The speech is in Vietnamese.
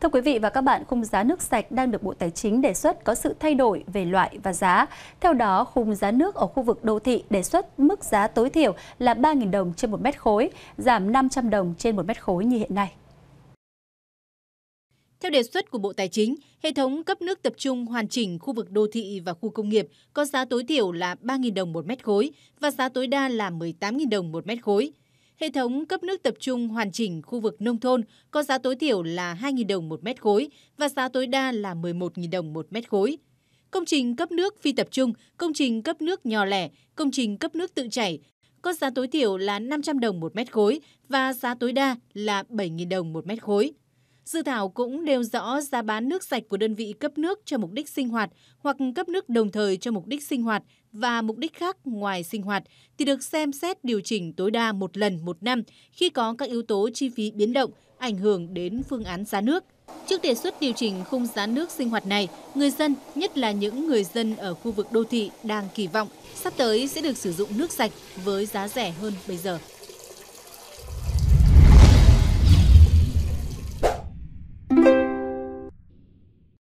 Thưa quý vị và các bạn, khung giá nước sạch đang được Bộ Tài chính đề xuất có sự thay đổi về loại và giá. Theo đó, khung giá nước ở khu vực đô thị đề xuất mức giá tối thiểu là 3.000 đồng trên 1 mét khối, giảm 500 đồng trên 1 mét khối như hiện nay. Theo đề xuất của Bộ Tài chính, hệ thống cấp nước tập trung hoàn chỉnh khu vực đô thị và khu công nghiệp có giá tối thiểu là 3.000 đồng một mét khối và giá tối đa là 18.000 đồng một mét khối. Hệ thống cấp nước tập trung hoàn chỉnh khu vực nông thôn có giá tối thiểu là 2.000 đồng một mét khối và giá tối đa là 11.000 đồng một mét khối. Công trình cấp nước phi tập trung, công trình cấp nước nhỏ lẻ, công trình cấp nước tự chảy có giá tối thiểu là 500 đồng một mét khối và giá tối đa là 7.000 đồng một mét khối. Dự thảo cũng nêu rõ giá bán nước sạch của đơn vị cấp nước cho mục đích sinh hoạt hoặc cấp nước đồng thời cho mục đích sinh hoạt và mục đích khác ngoài sinh hoạt thì được xem xét điều chỉnh tối đa một lần một năm khi có các yếu tố chi phí biến động ảnh hưởng đến phương án giá nước. Trước đề xuất điều chỉnh khung giá nước sinh hoạt này, người dân, nhất là những người dân ở khu vực đô thị đang kỳ vọng sắp tới sẽ được sử dụng nước sạch với giá rẻ hơn bây giờ.